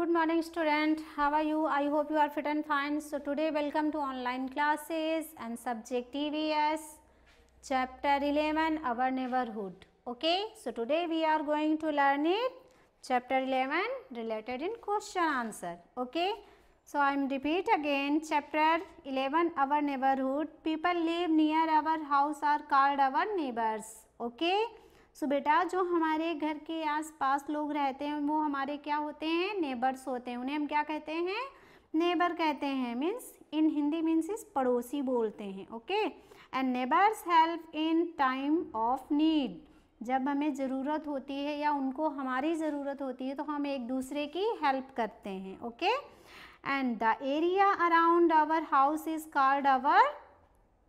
good morning student how are you i hope you are fit and fine so today welcome to online classes and subject tvs chapter 11 our neighborhood okay so today we are going to learn it chapter 11 related in question answer okay so i am repeat again chapter 11 our neighborhood people live near our house are called our neighbors okay सो बेटा जो हमारे घर के आसपास लोग रहते हैं वो हमारे क्या होते हैं नेबर्स होते हैं उन्हें हम क्या कहते हैं नेबर कहते हैं मीन्स इन हिंदी मीन्स इस पड़ोसी बोलते हैं okay and neighbours help in time of need जब हमें ज़रूरत होती है या उनको हमारी ज़रूरत होती है तो हम एक दूसरे की हेल्प करते हैं okay and the area around our house is called our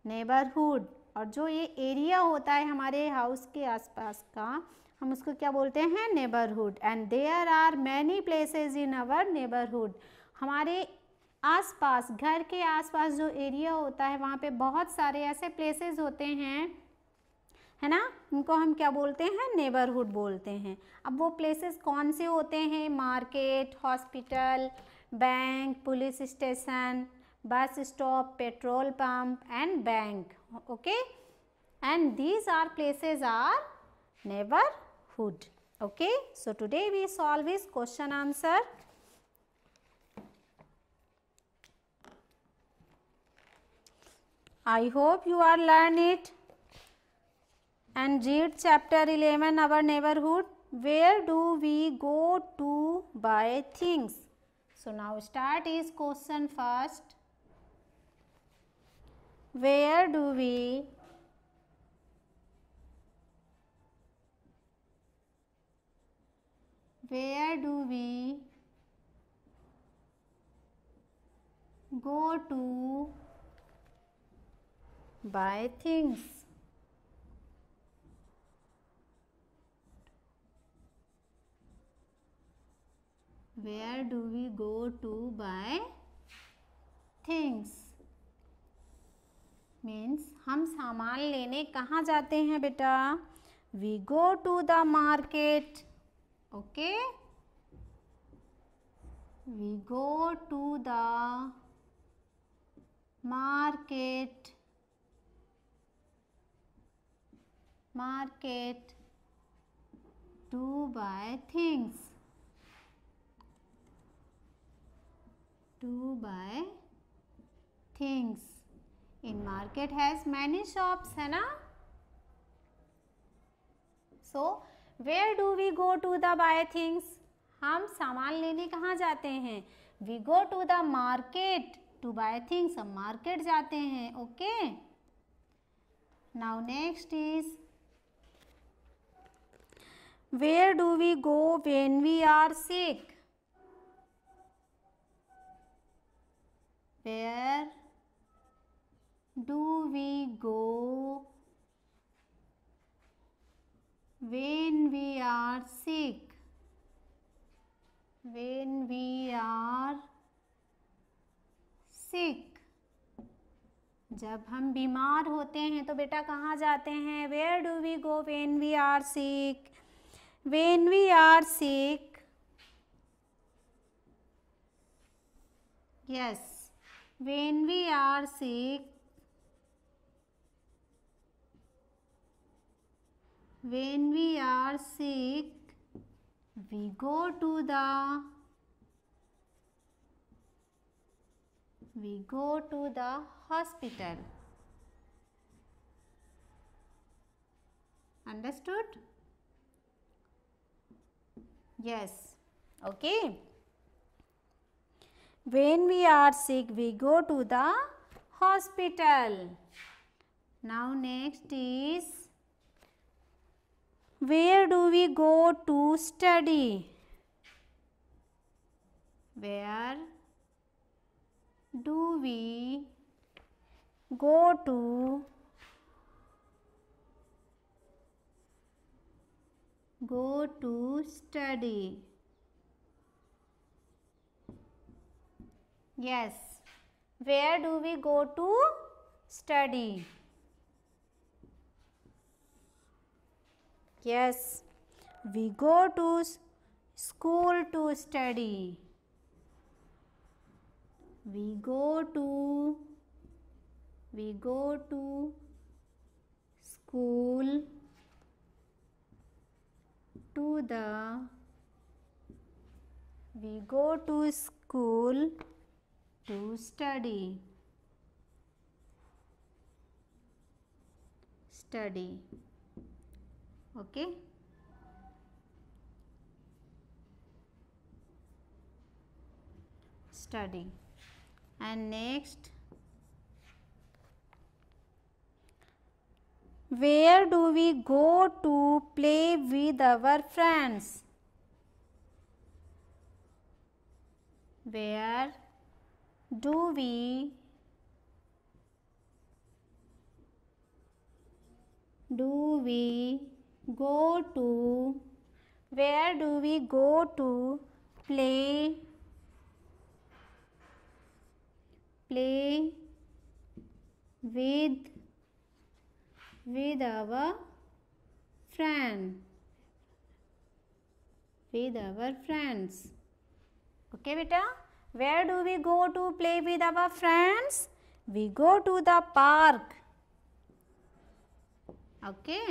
neighbourhood और जो ये एरिया होता है हमारे हाउस के आसपास का हम उसको क्या बोलते हैं neighbourhood and there are many places in our neighbourhood हमारे आसपास घर के आसपास जो एरिया होता है वहाँ पे बहुत सारे ऐसे प्लेसेस होते हैं है ना उनको हम क्या बोलते हैं नेबरहुड बोलते हैं अब वो प्लेसेस कौन से होते हैं market hospital bank police station bus stop, petrol pump and bank. Okay. And these are places are neighborhood. Okay. So, today we solve this question answer. I hope you are learn it and read chapter 11 our neighborhood where do we go to buy things. So, now start is question first where do we where do we go to buy things where do we go to buy things means हम सामान लेने कहाँ जाते हैं बेटा we go to the market okay we go to the market market to buy things to buy things in market has many shops है ना so where do we go to the buy things हम सामान लेने कहाँ जाते हैं we go to the market to buy things हम market जाते हैं okay now next is where do we go when we are sick where do we go when we are sick when we are sick जब हम बीमार होते हैं तो बेटा कहाँ जाते हैं where do we go when we are sick when we are sick yes when we are sick when we are sick we go to the we go to the hospital understood yes okay when we are sick we go to the hospital now next is where do we go to study? Where do we go to go to study? Yes, where do we go to study? Yes, we go to school to study. We go to we go to school to the we go to school to study study okay study and next where do we go to play with our friends where do we do we go to where do we go to play play with with our friend with our friends okay beta where do we go to play with our friends we go to the park okay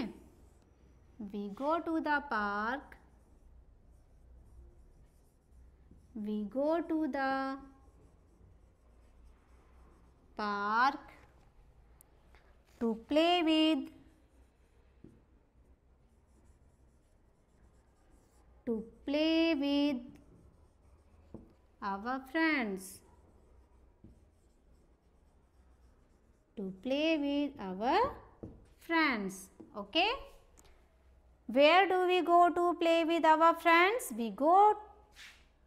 we go to the park we go to the park to play with to play with our friends to play with our friends okay where do we go to play with our friends? We go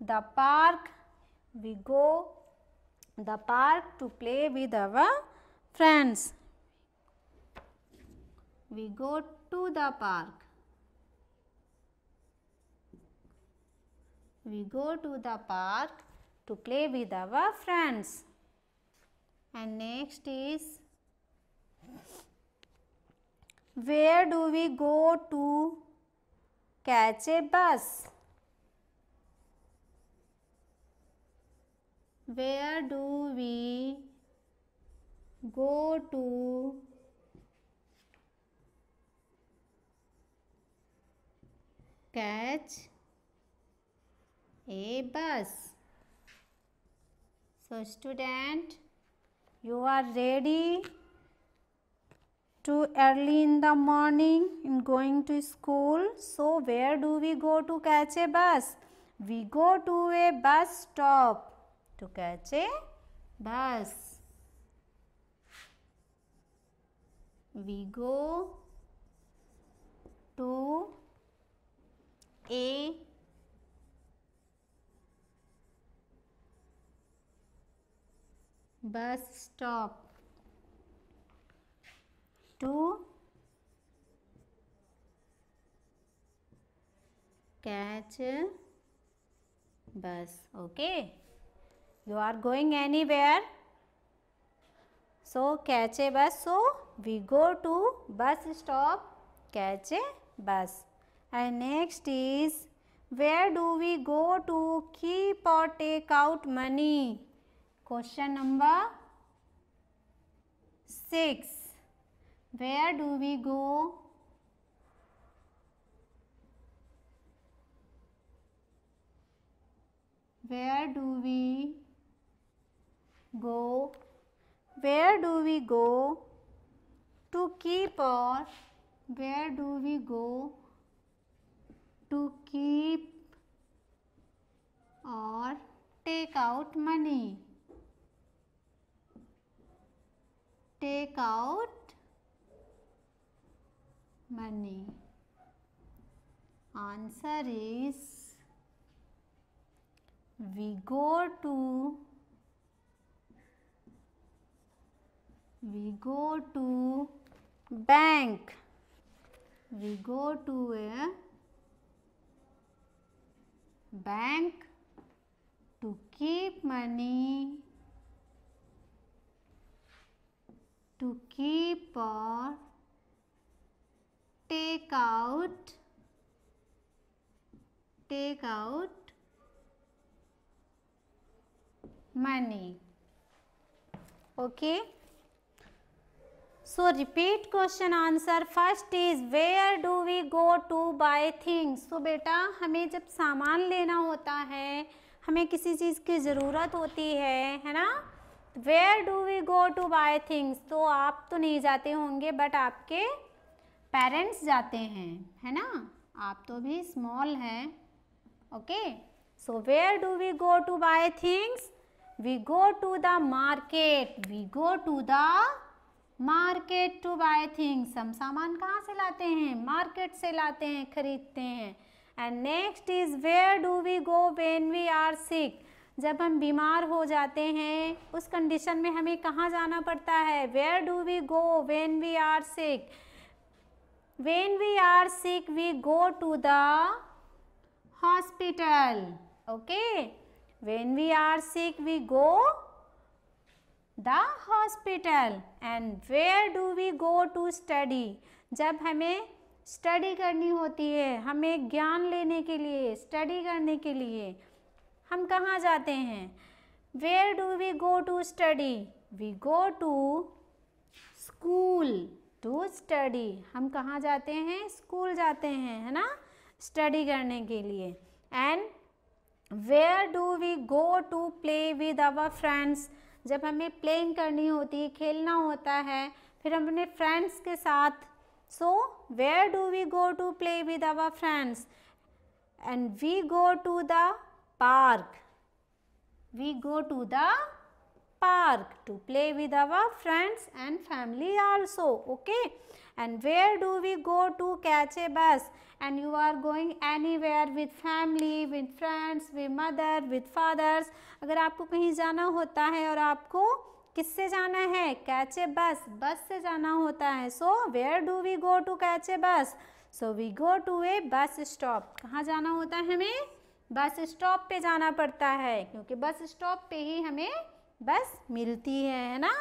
the park, we go the park to play with our friends. We go to the park. We go to the park to play with our friends. And next is where do we go to catch a bus? Where do we go to catch a bus? So student, you are ready too early in the morning in going to school. So, where do we go to catch a bus? We go to a bus stop to catch a bus. We go to a bus stop to catch bus okay you are going anywhere so catch a bus so we go to bus stop catch a bus and next is where do we go to keep or take out money question number 6 Where do we go? Where do we go? Where do we go to keep or where do we go to keep or take out money? Take out money? Answer is we go to we go to bank we go to a bank to keep money to keep or take out take out money okay so repeat question answer first is where do we go to buy things so beta हमें जब सामान लेना होता है हमें किसी चीज़ की ज़रूरत होती है है ना where do we go to buy things तो आप तो नहीं जाते होंगे बट आपके पेरेंट्स जाते हैं है ना आप तो भी स्मॉल हैं okay so where do we go to buy things we go to the market we go to the market to buy things हम सामान कहाँ से लाते हैं मार्केट से लाते हैं खरीदते हैं and next is where do we go when we are sick जब हम बीमार हो जाते हैं उस कंडीशन में हमें कहाँ जाना पड़ता है where do we go when we are sick when we are sick we go to the hospital okay when we are sick we go the hospital and where do we go to study jab hame study karni hoti hai hame gyan lene ke liye study karne ke liye hum kahan jate hain where do we go to study we go to school to study हम कहाँ जाते हैं school जाते हैं है ना study करने के लिए and where do we go to play with our friends जब हमें प्लेइंग करनी होती है खेलना होता है फिर हम अपने फ्रेंड्स के साथ so where do we go to play with our friends and we go to the park we go to the park to play with our friends and family also. Okay. And where do we go to catch a bus? And you are going anywhere with family, with friends, with mother, with fathers. अगर आपको कहीं जाना होता है और आपको किससे जाना है कैच ए बस बस से जाना होता है so where do we go to catch a bus so we go to A bus stop कहाँ जाना होता है हमें बस स्टॉप पे जाना पड़ता है क्योंकि बस स्टॉप पे ही हमें बस मिलती है है ना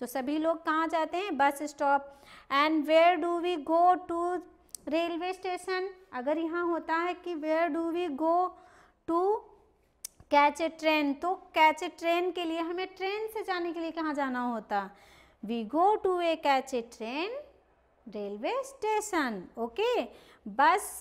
तो सभी लोग कहाँ जाते हैं bus stop and where do we go to railway station अगर यहाँ होता है कि where do we go to catch a train तो कैच ए ट्रेन के लिए हमें ट्रेन से जाने के लिए कहाँ जाना होता we go to a catch a train railway station okay bus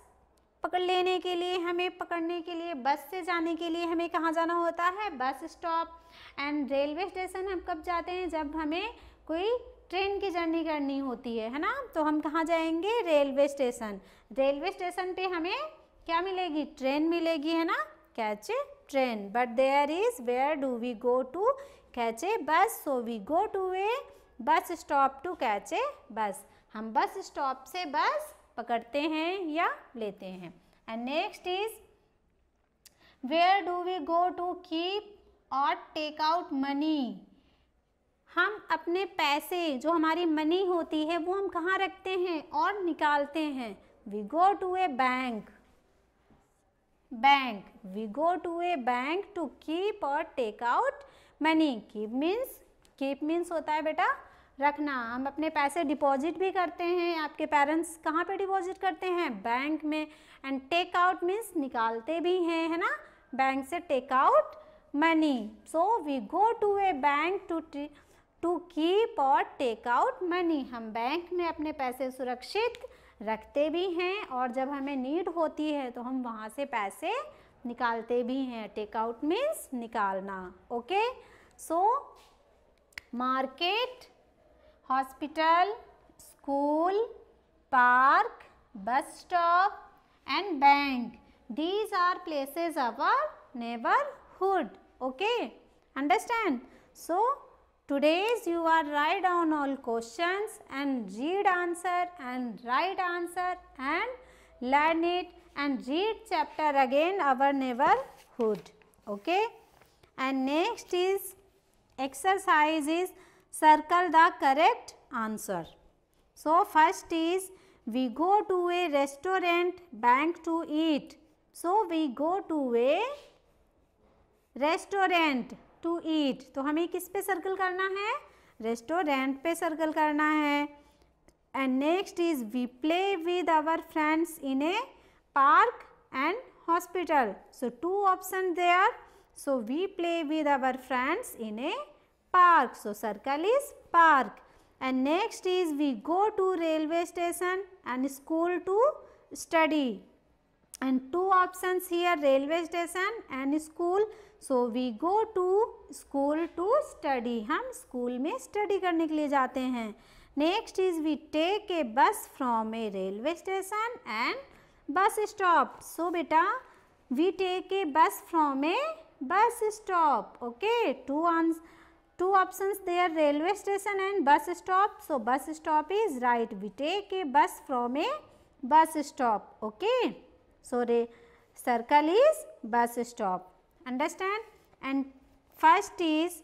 पकड़ लेने के लिए हमें पकड़ने के लिए बस से जाने के लिए हमें कहाँ जाना होता है बस स्टॉप एंड रेलवे स्टेशन हम कब जाते हैं जब हमें कोई ट्रेन की जर्नी करनी होती है है ना तो हम कहाँ जाएंगे रेलवे स्टेशन रेलवे स्टेशन पे हमें क्या मिलेगी ट्रेन मिलेगी है ना catch a train but there is where do we go to catch a bus so we go to A bus stop to catch a बस हम बस स्टॉप से बस पकड़ते हैं या लेते हैं and next is where do we go to keep और टेक आउट मनी हम अपने पैसे जो हमारी मनी होती है वो हम कहाँ रखते हैं और निकालते हैं we go to a bank bank we go to a bank to keep और take out money keep means keep means होता है बेटा रखना हम अपने पैसे डिपॉजिट भी करते हैं आपके पेरेंट्स कहाँ पे डिपॉजिट करते हैं बैंक में एंड टेक आउट मीन्स निकालते भी हैं है ना बैंक से take out money. So, we go to a bank to to keep और टेक आउट मनी हम बैंक में अपने पैसे सुरक्षित रखते भी हैं और जब हमें नीड होती है तो हम वहाँ से पैसे निकालते भी हैं टेक आउट मीन्स निकालना okay so market hospital school park bus stop and bank these are places our neighbourhood Okay, understand? So, today's you are write down all questions and read answer and write answer and learn it and read chapter again our neighborhood. Okay. And next is exercise is circle the correct answer. So, first is we go to a restaurant bank to eat. So, we go to a restaurant to eat तो हमें किस पे circle करना है restaurant पे circle करना है and next is we play with our friends in a park and hospital so two option they are so we play with our friends in a park so circle is park and next is we go to railway station and school to study and two options here railway station and school so we go to school to study hum school mein study karne ke liye jate hain next is we take a bus from a railway station and bus stop so beta we take a bus from a bus stop okay two ones two options there railway station and bus stop so bus stop is right we take a bus from a bus stop okay So, the circle is bus stop. Understand? And first is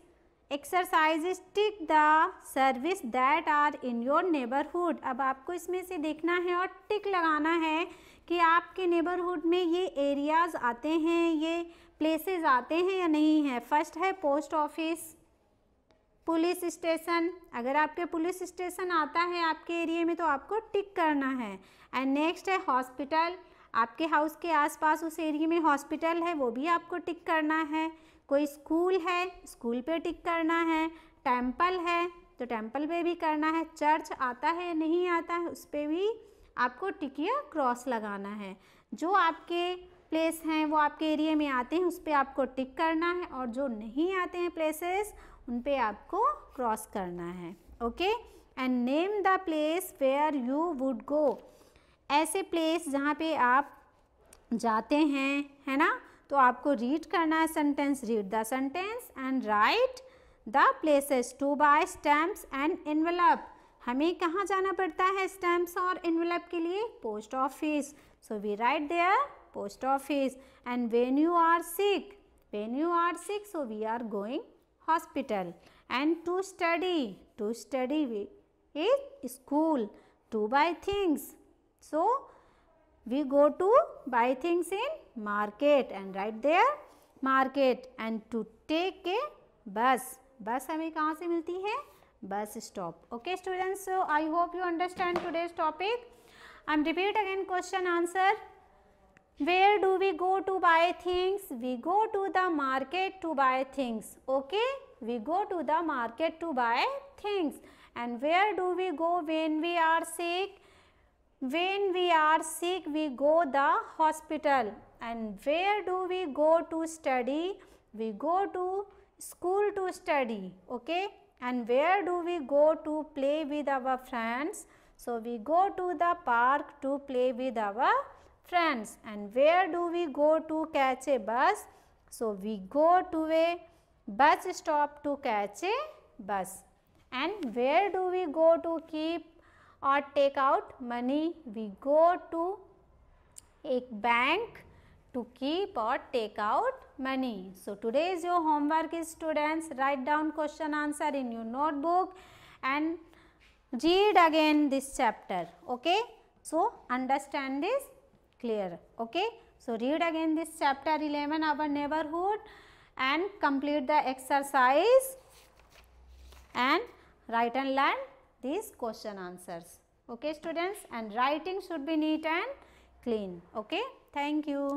exercise is tick the service that are in your neighborhood. ab aapko isme se dekhna hai aur tick lagana hai ki aapke neighborhood mein ye areas aate hain ye places aate hain ya nahi hai first hai post office police station अगर आपके police station आता है आपके area में तो आपको tick करना है एंड नेक्स्ट है हॉस्पिटल आपके हाउस के आसपास उस एरिया में हॉस्पिटल है वो भी आपको टिक करना है कोई स्कूल है स्कूल पे टिक करना है टेम्पल है तो टेम्पल पे भी करना है चर्च आता है नहीं आता है उस पर भी आपको टिक या क्रॉस लगाना है जो आपके प्लेस हैं वो आपके एरिया में आते हैं उस पर आपको टिक करना है और जो नहीं आते हैं प्लेसेस उन पर आपको क्रॉस करना है okay and name the place where you would go ऐसे प्लेस जहाँ पे आप जाते हैं है ना तो आपको रीड करना है sentence read the sentence and write the places to buy stamps and envelope हमें कहाँ जाना पड़ता है स्टैम्प्स और इन्वेलप के लिए post office so we write there post office and when you are sick when you are sick so we are going hospital and to study to study we is school to buy things So, we go to buy things in market and write there market and to take a bus. Bus हमें कहाँ से मिलती है Bus stop. Okay students, so I hope you understand today's topic. i'm repeat again question answer. Where do we go to buy things? We go to the market to buy things. Okay, we go to the market to buy things. And where do we go when we are sick? when we are sick we go the hospital and where do we go to study? We go to school to study, okay? And where do we go to play with our friends? So, we go to the park to play with our friends. And where do we go to catch a bus? So, we go to a bus stop to catch a bus. And where do we go to keep or take out money. We go to a bank to keep or take out money. So, today is your homework students. Write down question answer in your notebook and read again this chapter. Okay. So, understand this clear. Okay. So, read again this chapter 11 our neighborhood and complete the exercise and write and learn these question answers. Okay students and writing should be neat and clean. Okay. Thank you.